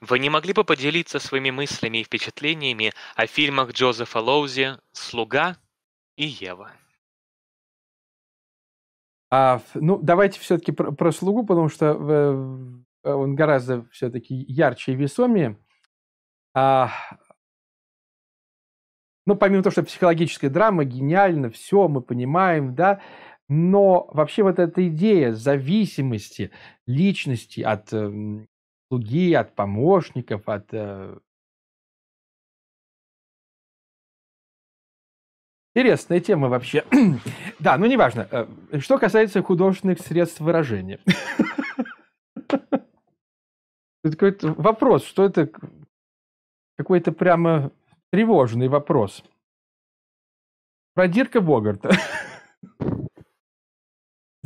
Вы не могли бы поделиться своими мыслями и впечатлениями о фильмах Джозефа Лоузи «Слуга» и «Ева»? А, ну, давайте все-таки про, про «Слугу», потому что э, он гораздо все-таки ярче и весомее. А, ну, помимо того, что психологическая драма, гениально, все мы понимаем, да, но вообще вот эта идея зависимости личности от эм, слуги, от помощников, от э, Интересная тема вообще. да, ну неважно. Э, э, что касается художественных средств выражения. это какой-то вопрос, что это какой-то прямо тревожный вопрос. про Продирка Богарта.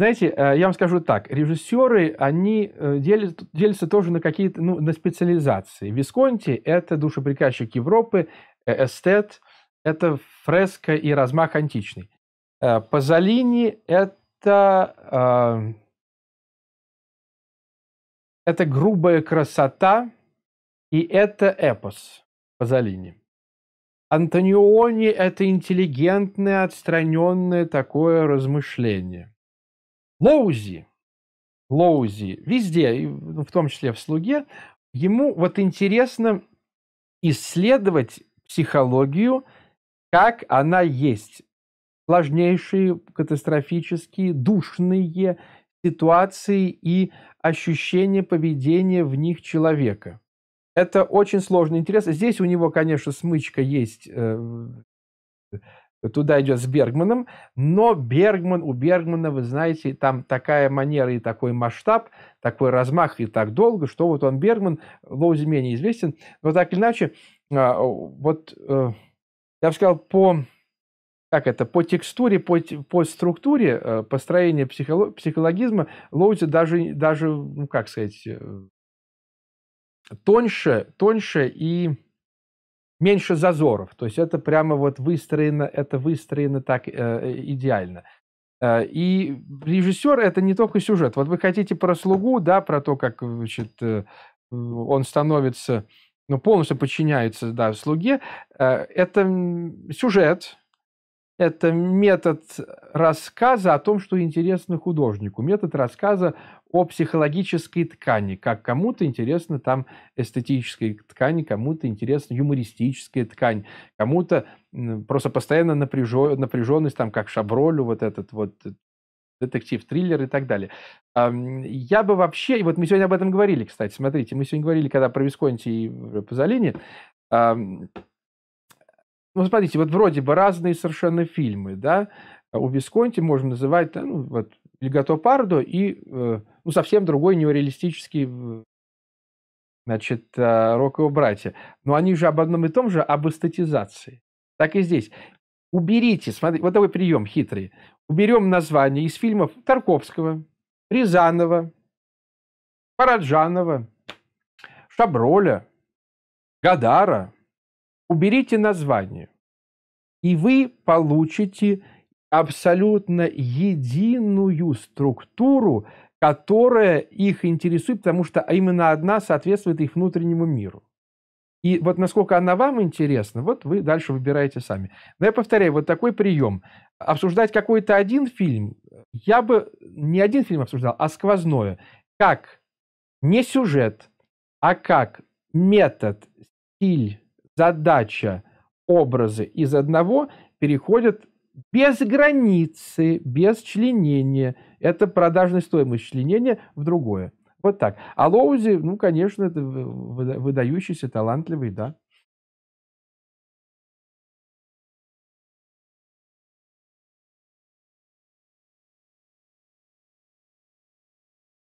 Знаете, э, я вам скажу так, режиссеры, они э, делятся, делятся тоже на какие-то, ну, на специализации. Висконти – это душеприказчик Европы, э, эстет – это фреска и размах античный. Пазолини – это, эм, это грубая красота, и это эпос Пазолини. Антониони – это интеллигентное, отстраненное такое размышление. Лоузи, Лоузи, везде, ну, в том числе в «Слуге», ему вот интересно исследовать психологию, как она есть. Сложнейшие, катастрофические, душные ситуации и ощущение поведения в них человека. Это очень сложный интерес. Здесь у него, конечно, смычка есть э, туда идет с Бергманом, но Бергман, у Бергмана, вы знаете, там такая манера и такой масштаб, такой размах и так долго, что вот он, Бергман, Лоузи менее известен, но так или иначе, а, вот, э, я бы сказал, по, как это, по текстуре, по, по структуре э, построения психолог, психологизма Лоузи даже, даже, ну, как сказать, э, тоньше, тоньше и меньше зазоров. То есть это прямо вот выстроено, это выстроено так э, идеально. Э, и режиссер это не только сюжет. Вот вы хотите про слугу, да, про то, как значит, э, он становится, ну, полностью подчиняется, да, слуге. Э, это сюжет, это метод рассказа о том, что интересно художнику, метод рассказа о психологической ткани, как кому-то интересна там эстетическая ткань, кому-то интересна юмористическая ткань, кому-то просто постоянно напряженность, там, как Шабролю, вот этот вот детектив, триллер и так далее. Я бы вообще, и вот мы сегодня об этом говорили, кстати, смотрите, мы сегодня говорили, когда про Висконти и Пазолини, ну, смотрите, вот вроде бы разные совершенно фильмы, да, у Висконти можем называть, ну, вот Легато Пардо и э, ну, совсем другой неореалистический значит, э, рок его братья. Но они же об одном и том же, об эстетизации. Так и здесь. Уберите, смотрите, вот такой прием хитрый. Уберем название из фильмов Тарковского, Рязанова, Параджанова, Шаброля, Гадара. Уберите название, и вы получите абсолютно единую структуру, которая их интересует, потому что а именно одна соответствует их внутреннему миру. И вот насколько она вам интересна, вот вы дальше выбираете сами. Но я повторяю, вот такой прием. Обсуждать какой-то один фильм, я бы не один фильм обсуждал, а сквозное. Как не сюжет, а как метод, стиль, задача, образы из одного переходят без границы, без членения. Это продажная стоимость членения в другое. Вот так. А Лоузи, ну, конечно, это выдающийся, талантливый, да.